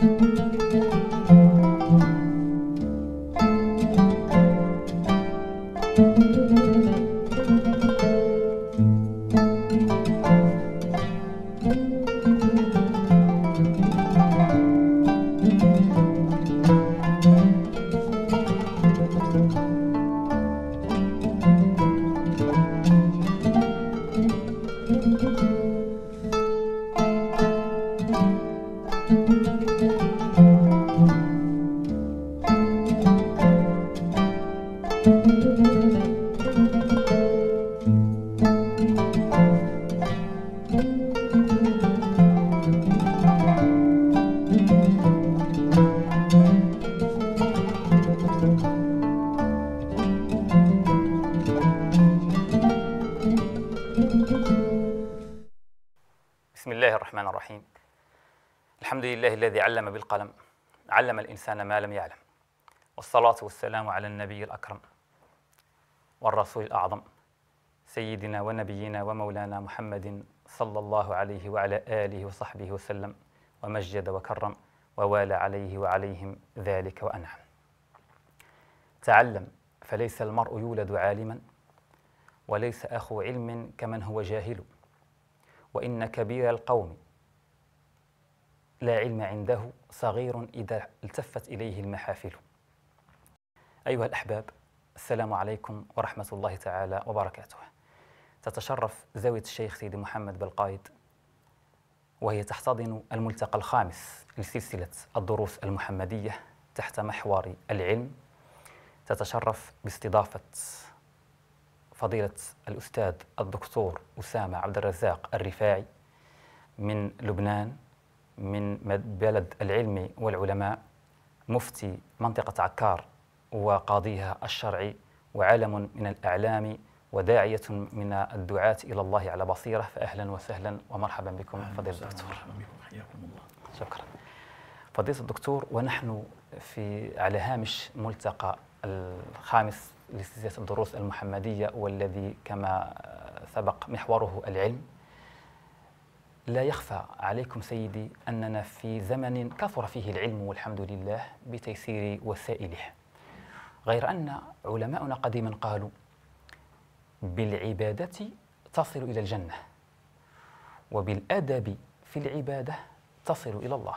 thank you بسم الله الرحمن الرحيم الحمد لله الذي علم بالقلم علم الإنسان ما لم يعلم والصلاة والسلام على النبي الأكرم والرسول الأعظم سيدنا ونبينا ومولانا محمد صلى الله عليه وعلى آله وصحبه وسلم ومجد وكرم ووالى عليه وعليهم ذلك وأنعم تعلم فليس المرء يولد عالما وليس أخو علم كمن هو جاهل وإن كبير القوم لا علم عنده صغير إذا التفت إليه المحافل أيها الأحباب السلام عليكم ورحمة الله تعالى وبركاته تتشرف زاوية الشيخ سيدي محمد بالقايد وهي تحتضن الملتقى الخامس لسلسلة الدروس المحمدية تحت محور العلم تتشرف باستضافة فضيلة الأستاذ الدكتور أسامة عبد الرزاق الرفاعي من لبنان من بلد العلم والعلماء مفتي منطقة عكار وقاضيها الشرعي وعلم من الأعلام وداعية من الدعاة إلى الله على بصيرة فأهلا وسهلا ومرحبا بكم فضيلة الدكتور حياكم الله شكرا فضيلة الدكتور ونحن في على هامش ملتقى الخامس لسلسلة الدروس المحمدية والذي كما سبق محوره العلم لا يخفى عليكم سيدي أننا في زمن كثر فيه العلم والحمد لله بتيسير وسائله غير أن علماؤنا قديما قالوا بالعبادة تصل إلى الجنة وبالأدب في العبادة تصل إلى الله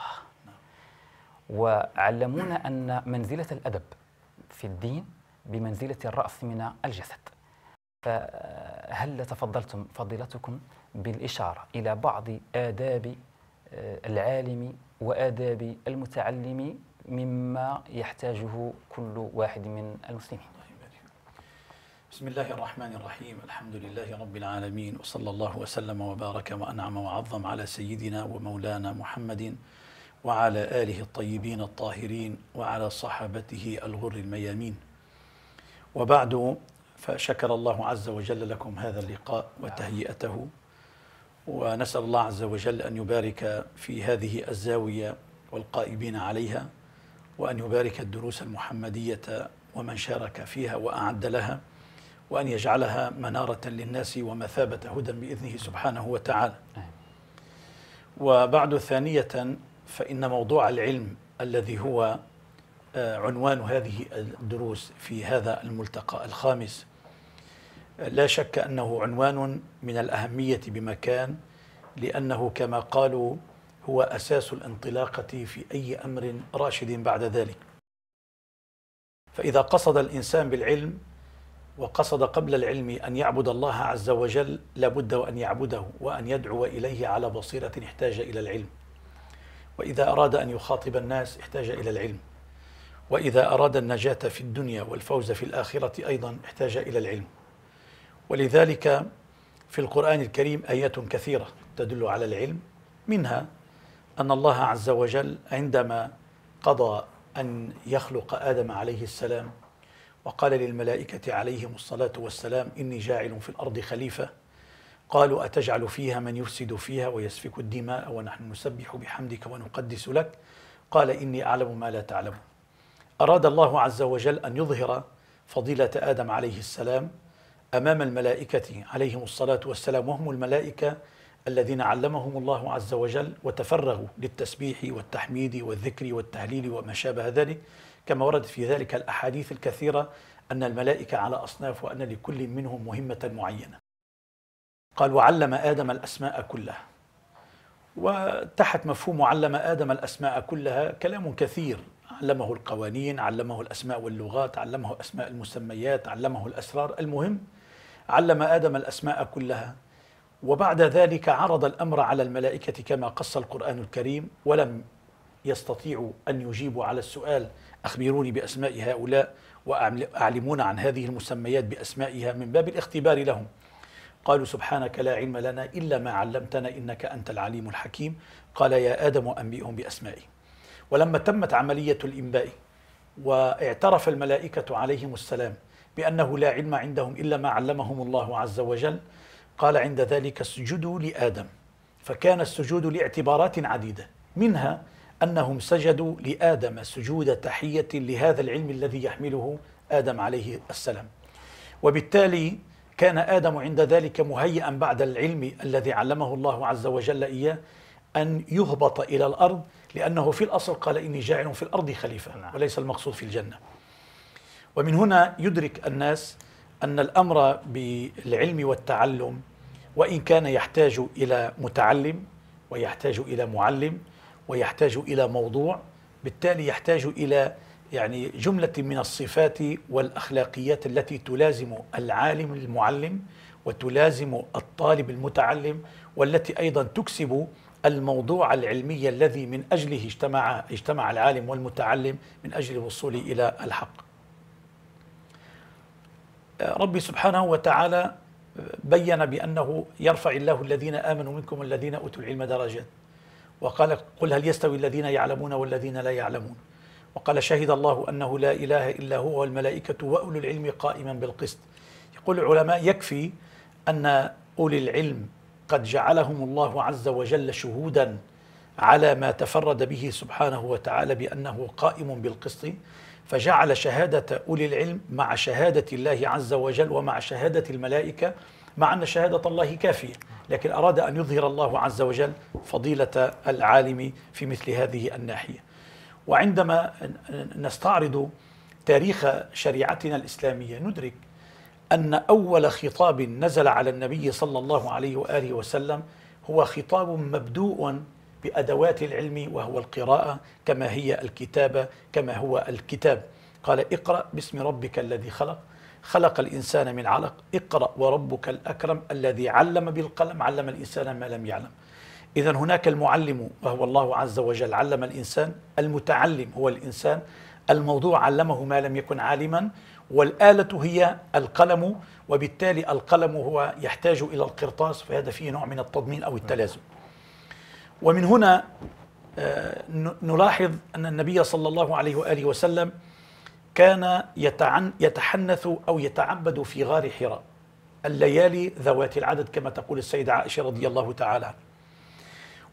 وعلمونا أن منزلة الأدب في الدين بمنزلة الرأس من الجسد فهل تفضلتم فضيلتكم بالإشارة إلى بعض آداب آه، العالم وآداب المتعلم مما يحتاجه كل واحد من المسلمين بسم الله الرحمن الرحيم الحمد لله رب العالمين وصلى الله وسلم وبارك وأنعم وعظم على سيدنا ومولانا محمد وعلى آله الطيبين الطاهرين وعلى صحابته الغر الميامين وبعد فشكر الله عز وجل لكم هذا اللقاء وتهيئته ونسأل الله عز وجل أن يبارك في هذه الزاوية والقائبين عليها وأن يبارك الدروس المحمدية ومن شارك فيها وأعد لها وأن يجعلها منارة للناس ومثابة هدى بإذنه سبحانه وتعالى وبعد ثانية فإن موضوع العلم الذي هو آه، عنوان هذه الدروس في هذا الملتقى الخامس آه، لا شك أنه عنوان من الأهمية بمكان لأنه كما قالوا هو أساس الانطلاقة في أي أمر راشد بعد ذلك فإذا قصد الإنسان بالعلم وقصد قبل العلم أن يعبد الله عز وجل لابد وأن يعبده وأن يدعو إليه على بصيرة احتاج إلى العلم وإذا أراد أن يخاطب الناس احتاج إلى العلم وإذا أراد النجاة في الدنيا والفوز في الآخرة أيضا احتاج إلى العلم ولذلك في القرآن الكريم آيات كثيرة تدل على العلم منها أن الله عز وجل عندما قضى أن يخلق آدم عليه السلام وقال للملائكة عليهم الصلاة والسلام إني جاعل في الأرض خليفة قالوا أتجعل فيها من يفسد فيها ويسفك الدماء ونحن نسبح بحمدك ونقدس لك قال إني أعلم ما لا تعلم أراد الله عز وجل أن يظهر فضيلة آدم عليه السلام أمام الملائكة عليهم الصلاة والسلام وهم الملائكة الذين علمهم الله عز وجل وتفرغوا للتسبيح والتحميد والذكر والتهليل وما شابه ذلك كما ورد في ذلك الأحاديث الكثيرة أن الملائكة على أصناف وأن لكل منهم مهمة معينة قال وعلم آدم الأسماء كلها وتحت مفهوم علم آدم الأسماء كلها كلام كثير علمه القوانين علمه الأسماء واللغات علمه أسماء المسميات علمه الأسرار المهم علم آدم الأسماء كلها وبعد ذلك عرض الامر على الملائكه كما قص القران الكريم ولم يستطيعوا ان يجيبوا على السؤال اخبروني باسماء هؤلاء واعلمونا عن هذه المسميات باسمائها من باب الاختبار لهم قالوا سبحانك لا علم لنا الا ما علمتنا انك انت العليم الحكيم قال يا ادم انبئهم بأسمائي ولما تمت عمليه الانباء واعترف الملائكه عليهم السلام بانه لا علم عندهم الا ما علمهم الله عز وجل قال عند ذلك اسجدوا لآدم فكان السجود لاعتبارات عديدة منها أنهم سجدوا لآدم سجود تحية لهذا العلم الذي يحمله آدم عليه السلام وبالتالي كان آدم عند ذلك مهيئا بعد العلم الذي علمه الله عز وجل إياه أن يهبط إلى الأرض لأنه في الأصل قال إني جاعل في الأرض خليفة نعم. وليس المقصود في الجنة ومن هنا يدرك الناس أن الأمر بالعلم والتعلم وإن كان يحتاج إلى متعلم ويحتاج إلى معلم ويحتاج إلى موضوع بالتالي يحتاج إلى يعني جملة من الصفات والأخلاقيات التي تلازم العالم المعلم وتلازم الطالب المتعلم والتي أيضا تكسب الموضوع العلمي الذي من أجله اجتمع, اجتمع العالم والمتعلم من أجل الوصول إلى الحق آه، ربي سبحانه وتعالى بين بأنه يرفع الله الذين آمنوا منكم والذين أوتوا العلم درجات وقال قل هل يستوي الذين يعلمون والذين لا يعلمون وقال شهد الله أنه لا إله إلا هو والملائكة وأولو العلم قائما بالقسط يقول العلماء يكفي أن أولي العلم قد جعلهم الله عز وجل شهودا على ما تفرد به سبحانه وتعالى بأنه قائم بالقسط فجعل شهادة أولي العلم مع شهادة الله عز وجل ومع شهادة الملائكة مع أن شهادة الله كافية لكن أراد أن يظهر الله عز وجل فضيلة العالم في مثل هذه الناحية وعندما نستعرض تاريخ شريعتنا الإسلامية ندرك أن أول خطاب نزل على النبي صلى الله عليه وآله وسلم هو خطاب مبدوء بأدوات العلم وهو القراءة كما هي الكتابة كما هو الكتاب قال اقرأ باسم ربك الذي خلق خلق الإنسان من علق اقرأ وربك الأكرم الذي علم بالقلم علم الإنسان ما لم يعلم إذا هناك المعلم وهو الله عز وجل علم الإنسان المتعلم هو الإنسان الموضوع علمه ما لم يكن عالما والآلة هي القلم وبالتالي القلم هو يحتاج إلى القرطاس فهذا فيه نوع من التضمين أو التلازم ومن هنا آه، نلاحظ أن النبي صلى الله عليه وآله وسلم كان يتحنث أو يتعبد في غار حراء الليالي ذوات العدد كما تقول السيدة عائشة رضي الله تعالى عنها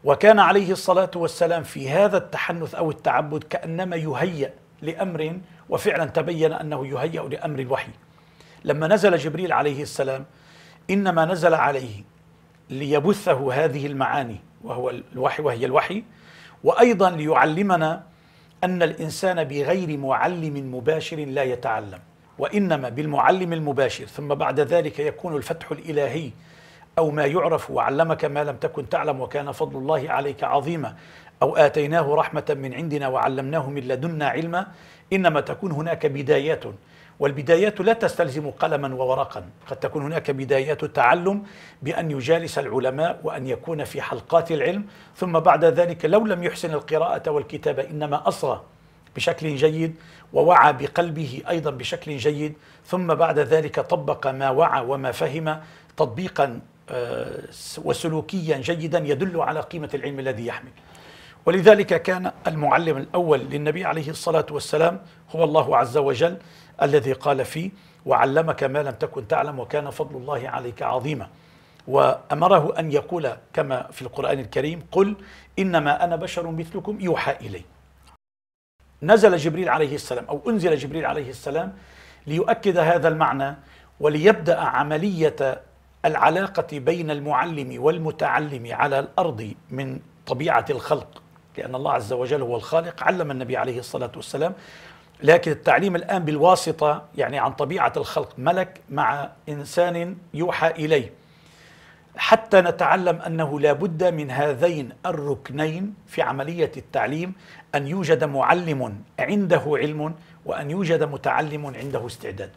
وكان عليه الصلاة والسلام في هذا التحنث أو التعبد كأنما يهيأ لأمر وفعلا تبين أنه يهيأ لأمر الوحي لما نزل جبريل عليه السلام إنما نزل عليه ليبثه هذه المعاني وهو الوحي وهي الوحي وايضا ليعلمنا ان الانسان بغير معلم مباشر لا يتعلم وانما بالمعلم المباشر ثم بعد ذلك يكون الفتح الالهي او ما يعرف وعلمك ما لم تكن تعلم وكان فضل الله عليك عظيما او اتيناه رحمه من عندنا وعلمناه من لدنا علما انما تكون هناك بدايات والبدايات لا تستلزم قلما وورقا قد تكون هناك بدايات التعلم بأن يجالس العلماء وأن يكون في حلقات العلم ثم بعد ذلك لو لم يحسن القراءة والكتابة إنما أصغى بشكل جيد ووعى بقلبه أيضا بشكل جيد ثم بعد ذلك طبق ما وعى وما فهم تطبيقا آه، وسلوكيا جيدا يدل على قيمة العلم الذي يحمل ولذلك كان المعلم الأول للنبي عليه الصلاة والسلام هو الله عز وجل الذي قال فيه وعلمك ما لم تكن تعلم وكان فضل الله عليك عظيما وأمره أن يقول كما في القرآن الكريم قل إنما أنا بشر مثلكم يوحى إلي نزل جبريل عليه السلام أو أنزل جبريل عليه السلام ليؤكد هذا المعنى وليبدأ عملية العلاقة بين المعلم والمتعلم على الأرض من طبيعة الخلق لأن الله عز وجل هو الخالق علم النبي عليه الصلاة والسلام لكن التعليم الآن بالواسطة يعني عن طبيعة الخلق ملك مع إنسان يوحى إليه حتى نتعلم أنه لا بد من هذين الركنين في عملية التعليم أن يوجد معلم عنده علم وأن يوجد متعلم عنده استعداد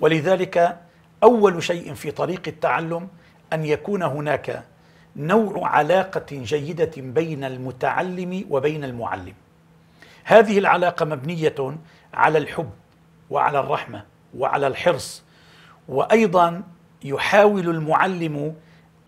ولذلك أول شيء في طريق التعلم أن يكون هناك نوع علاقة جيدة بين المتعلم وبين المعلم هذه العلاقة مبنية على الحب وعلى الرحمة وعلى الحرص وأيضا يحاول المعلم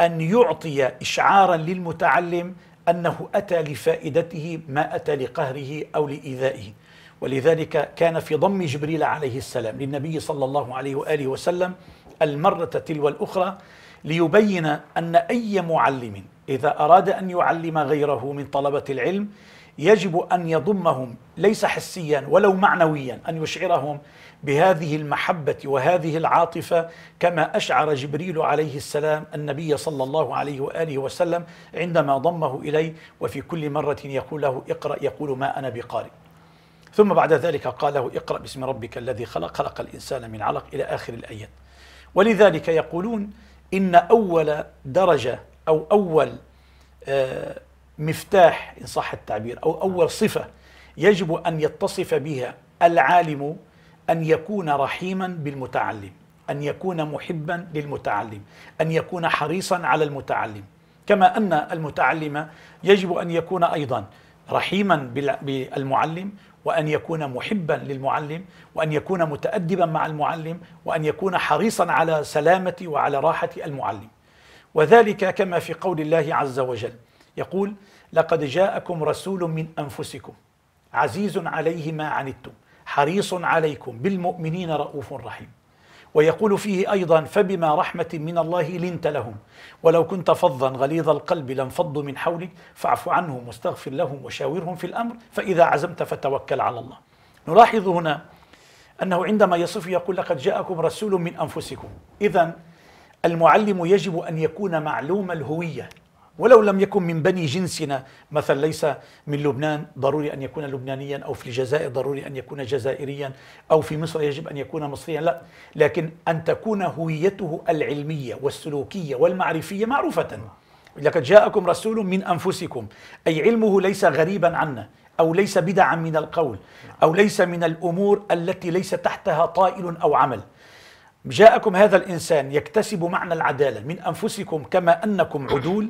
أن يعطي إشعارا للمتعلم أنه أتى لفائدته ما أتى لقهره أو لإيذائه ولذلك كان في ضم جبريل عليه السلام للنبي صلى الله عليه وآله وسلم المرة تلو الأخرى ليبين أن أي معلم إذا أراد أن يعلم غيره من طلبة العلم يجب أن يضمهم ليس حسيا ولو معنويا أن يشعرهم بهذه المحبة وهذه العاطفة كما أشعر جبريل عليه السلام النبي صلى الله عليه وآله وسلم عندما ضمه إليه وفي كل مرة يقول له اقرأ يقول ما أنا بقارئ ثم بعد ذلك قال له اقرأ باسم ربك الذي خلق خلق الإنسان من علق إلى آخر الآيات ولذلك يقولون إن أول درجة أو أول آه مفتاح إن صح التعبير أو نعم. أول صفة يجب أن يتصف بها العالم أن يكون رحيما بالمتعلم أن يكون محبا للمتعلم أن يكون حريصا على المتعلم كما أن المتعلم يجب أن يكون أيضا رحيما بالمعلم وأن يكون محبا للمعلم وأن يكون متأدبا مع المعلم وأن يكون حريصا على سلامة وعلى راحة المعلم وذلك كما في قول الله عز وجل يقول لقد جاءكم رسول من أنفسكم عزيز عليه ما عنتم حريص عليكم بالمؤمنين رؤوف رحيم ويقول فيه أيضا فبما رحمة من الله لنت لهم ولو كنت فظا غليظ القلب لانفضوا من حولك فاعف عنهم واستغفر لهم وشاورهم في الأمر فإذا عزمت فتوكل على الله نلاحظ هنا أنه عندما يصف يقول لقد جاءكم رسول من أنفسكم إذا المعلم يجب أن يكون معلوم الهوية ولو لم يكن من بني جنسنا مثلا ليس من لبنان ضروري أن يكون لبنانيا أو في الجزائر ضروري أن يكون جزائريا أو في مصر يجب أن يكون مصريا لا لكن أن تكون هويته العلمية والسلوكية والمعرفية معروفة لقد جاءكم رسول من أنفسكم أي علمه ليس غريبا عنا أو ليس بدعا من القول أو ليس من الأمور التي ليس تحتها طائل أو عمل جاءكم هذا الإنسان يكتسب معنى العدالة من أنفسكم كما أنكم عدول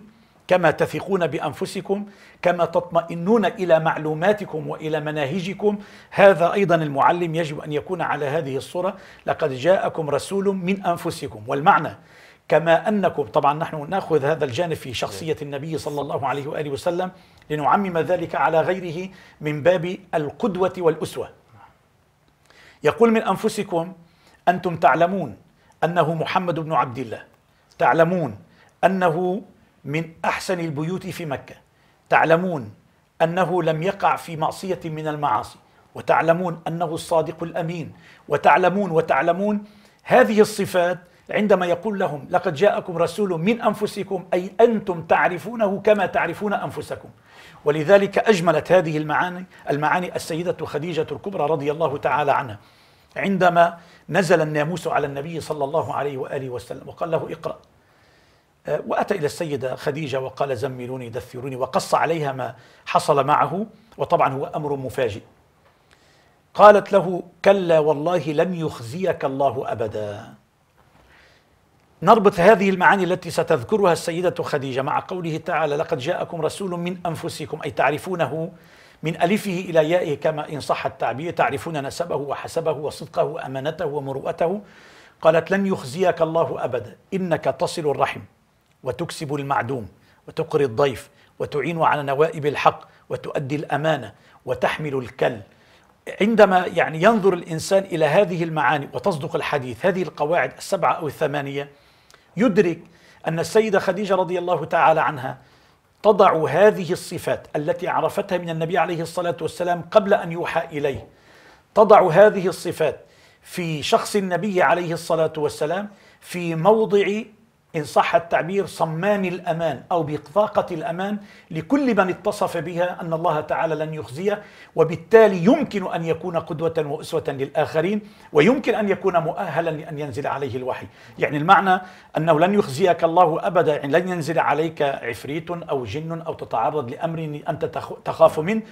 كما تثقون بانفسكم كما تطمئنون الى معلوماتكم والى مناهجكم هذا ايضا المعلم يجب ان يكون على هذه الصوره لقد جاءكم رسول من انفسكم والمعنى كما انكم طبعا نحن ناخذ هذا الجانب في شخصيه النبي صلى الله عليه واله وسلم لنعمم ذلك على غيره من باب القدوه والاسوه. يقول من انفسكم انتم تعلمون انه محمد بن عبد الله تعلمون انه من أحسن البيوت في مكة تعلمون أنه لم يقع في معصية من المعاصي وتعلمون أنه الصادق الأمين وتعلمون وتعلمون هذه الصفات عندما يقول لهم لقد جاءكم رسول من أنفسكم أي أنتم تعرفونه كما تعرفون أنفسكم ولذلك أجملت هذه المعاني المعاني السيدة خديجة الكبرى رضي الله تعالى عنها عندما نزل الناموس على النبي صلى الله عليه وآله وسلم وقال له اقرأ وأتى إلى السيدة خديجة وقال زملوني دثروني وقص عليها ما حصل معه وطبعا هو أمر مفاجئ قالت له كلا والله لن يخزيك الله أبدا نربط هذه المعاني التي ستذكرها السيدة خديجة مع قوله تعالى لقد جاءكم رسول من أنفسكم أي تعرفونه من ألفه إلى يائه كما إن صح التعبير تعرفون نسبه وحسبه وصدقه وأمانته ومروءته قالت لن يخزيك الله أبدا إنك تصل الرحم وتكسب المعدوم وتقري الضيف وتعين على نوائب الحق وتؤدي الامانه وتحمل الكل عندما يعني ينظر الانسان الى هذه المعاني وتصدق الحديث هذه القواعد السبعه او الثمانيه يدرك ان السيده خديجه رضي الله تعالى عنها تضع هذه الصفات التي عرفتها من النبي عليه الصلاه والسلام قبل ان يوحى اليه تضع هذه الصفات في شخص النبي عليه الصلاه والسلام في موضع إن صح التعبير صمام الأمان أو بطاقة الأمان لكل من اتصف بها أن الله تعالى لن يخزيه وبالتالي يمكن أن يكون قدوة وأسوة للآخرين ويمكن أن يكون مؤهلا لأن ينزل عليه الوحي يعني المعنى أنه لن يخزيك الله أبدا يعني لن ينزل عليك عفريت أو جن أو تتعرض لأمر أنت تخاف منه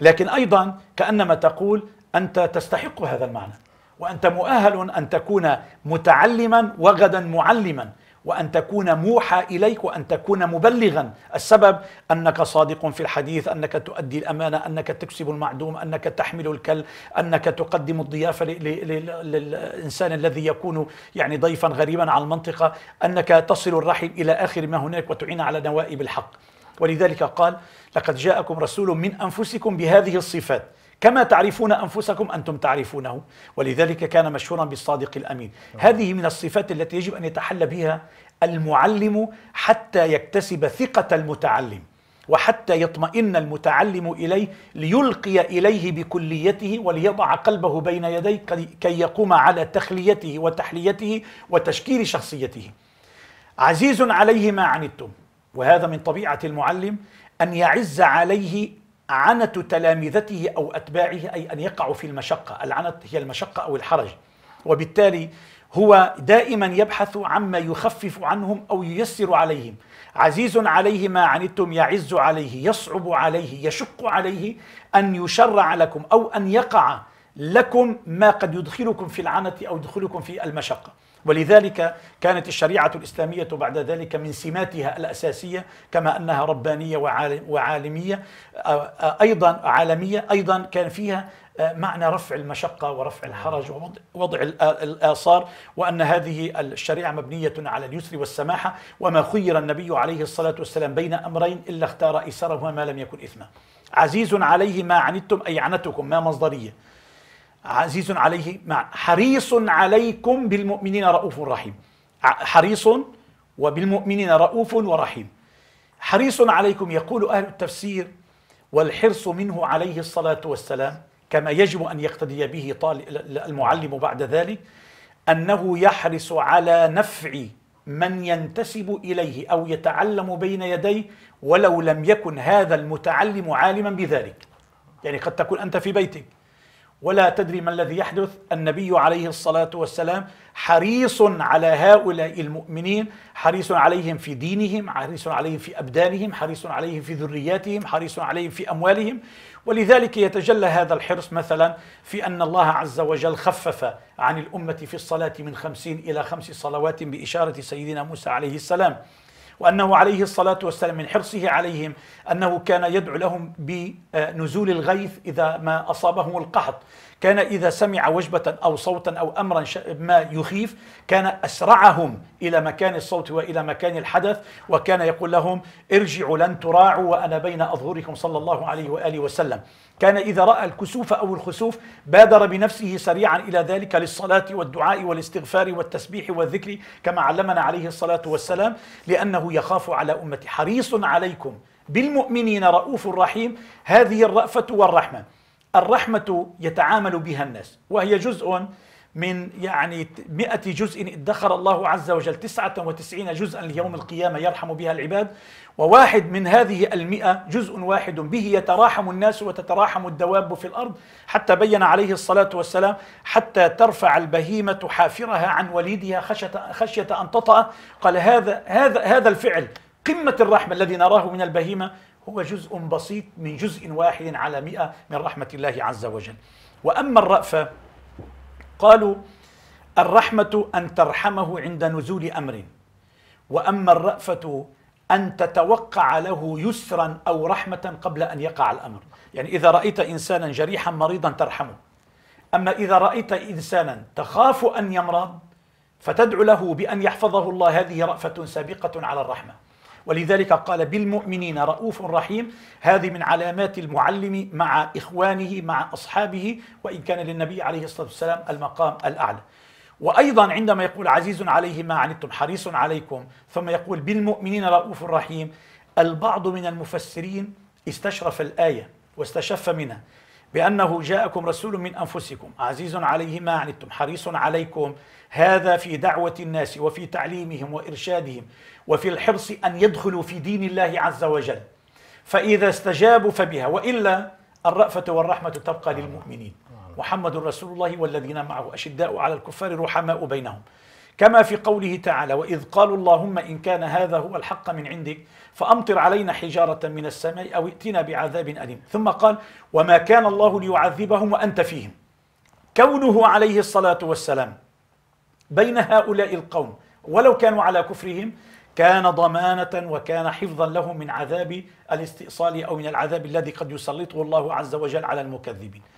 لكن أيضا كأنما تقول أنت تستحق هذا المعنى وأنت مؤهل أن تكون متعلما وغدا معلما وأن تكون موحى إليك وأن تكون مبلغا السبب أنك صادق في الحديث أنك تؤدي الأمانة أنك تكسب المعدوم أنك تحمل الكل أنك تقدم الضيافة للإنسان الذي يكون يعني ضيفا غريبا على المنطقة أنك تصل الرحم إلى آخر ما هناك وتعين على نوائب الحق ولذلك قال لقد جاءكم رسول من أنفسكم بهذه الصفات كما تعرفون أنفسكم أنتم تعرفونه ولذلك كان مشهورا بالصادق الأمين نعم. هذه من الصفات التي يجب أن يتحلى بها المعلم حتى يكتسب ثقة المتعلم وحتى يطمئن المتعلم إليه ليلقي إليه بكليته وليضع قلبه بين يديه كي يقوم على تخليته وتحليته وتشكيل شخصيته عزيز عليه ما عنتم وهذا من طبيعة المعلم أن يعز عليه عنت تلامذته أو أتباعه أي أن يقعوا في المشقة العنت هي المشقة أو الحرج وبالتالي هو دائما يبحث عما يخفف عنهم أو ييسر عليهم عزيز عليه ما عنتم يعز عليه يصعب عليه يشق عليه أن يشرع لكم أو أن يقع لكم ما قد يدخلكم في العنة أو يدخلكم في المشقة ولذلك كانت الشريعة الإسلامية بعد ذلك من سماتها الأساسية كما أنها ربانية وعالمية أيضا عالمية أيضا كان فيها آه، معنى رفع المشقة ورفع الحرج ووضع آه، الآثار وأن هذه الشريعة مبنية على اليسر والسماحة وما خير النبي عليه الصلاة والسلام بين أمرين إلا اختار إيسرهما ما لم يكن إثما عزيز عليه ما عنتم أي عنتكم ما مصدرية عزيز عليه مع حريص عليكم بالمؤمنين رؤوف رحيم حريص وبالمؤمنين رؤوف ورحيم حريص عليكم يقول أهل التفسير والحرص منه عليه الصلاة والسلام كما يجب أن يقتدي به المعلم بعد ذلك أنه يحرص على نفع من ينتسب إليه أو يتعلم بين يديه ولو لم يكن هذا المتعلم عالما بذلك يعني قد تكون أنت في بيتك ولا تدري ما الذي يحدث النبي عليه الصلاة والسلام حريص على هؤلاء المؤمنين حريص عليهم في دينهم حريص عليهم في أبدانهم حريص عليهم في ذرياتهم حريص عليهم في أموالهم ولذلك يتجلى هذا الحرص مثلا في أن الله عز وجل خفف عن الأمة في الصلاة من خمسين إلى خمس صلوات بإشارة سيدنا موسى عليه السلام وأنه عليه الصلاة والسلام من حرصه عليهم أنه كان يدعو لهم بنزول الغيث إذا ما أصابهم القحط كان إذا سمع وجبة أو صوتا أو أمرا ما يخيف كان أسرعهم إلى مكان الصوت وإلى مكان الحدث وكان يقول لهم ارجعوا لن تراعوا وأنا بين أظهركم صلى الله عليه وآله وسلم كان إذا رأى الكسوف أو الخسوف بادر بنفسه سريعا إلى ذلك للصلاة والدعاء والاستغفار والتسبيح والذكر كما علمنا عليه الصلاة والسلام لأنه يخاف على أمتي حريص عليكم بالمؤمنين رؤوف رحيم هذه الرأفة والرحمة الرحمة يتعامل بها الناس وهي جزء من يعني مئة جزء ادخر الله عز وجل تسعة وتسعين جزءا ليوم القيامة يرحم بها العباد وواحد من هذه المئة جزء واحد به يتراحم الناس وتتراحم الدواب في الأرض حتى بين عليه الصلاة والسلام حتى ترفع البهيمة حافرها عن وليدها خشية, خشية أن تطأ قال هذا, هذا, هذا الفعل قمة الرحمة الذي نراه من البهيمة هو جزء بسيط من جزء واحد على مئة من رحمة الله عز وجل وأما الرأفة قالوا الرحمة أن ترحمه عند نزول أمر وأما الرأفة أن تتوقع له يسرا أو رحمة قبل أن يقع الأمر يعني إذا رأيت إنسانا جريحا مريضا ترحمه أما إذا رأيت إنسانا تخاف أن يمرض فتدعو له بأن يحفظه الله هذه رأفة سابقة على الرحمة ولذلك قال بالمؤمنين رؤوف رحيم هذه من علامات المعلم مع إخوانه مع أصحابه وإن كان للنبي عليه الصلاة والسلام المقام الأعلى وأيضا عندما يقول عزيز عليه ما عنتم حريص عليكم ثم يقول بالمؤمنين رؤوف رحيم البعض من المفسرين استشرف الآية واستشف منها بأنه جاءكم رسول من أنفسكم عزيز عليه ما عنتم حريص عليكم هذا في دعوة الناس وفي تعليمهم وإرشادهم وفي الحرص أن يدخلوا في دين الله عز وجل فإذا استجابوا فبها وإلا الرأفة والرحمة تبقى للمؤمنين محمد رسول الله والذين معه أشداء على الكفار رحماء بينهم كما في قوله تعالى وإذ قالوا اللهم إن كان هذا هو الحق من عندك فأمطر علينا حجارة من السماء أو ائتنا بعذاب أليم ثم قال وما كان الله ليعذبهم وأنت فيهم كونه عليه الصلاة والسلام بين هؤلاء القوم ولو كانوا على كفرهم كان ضمانة وكان حفظا لهم من عذاب الاستئصال أو من العذاب الذي قد يسلطه الله عز وجل على المكذبين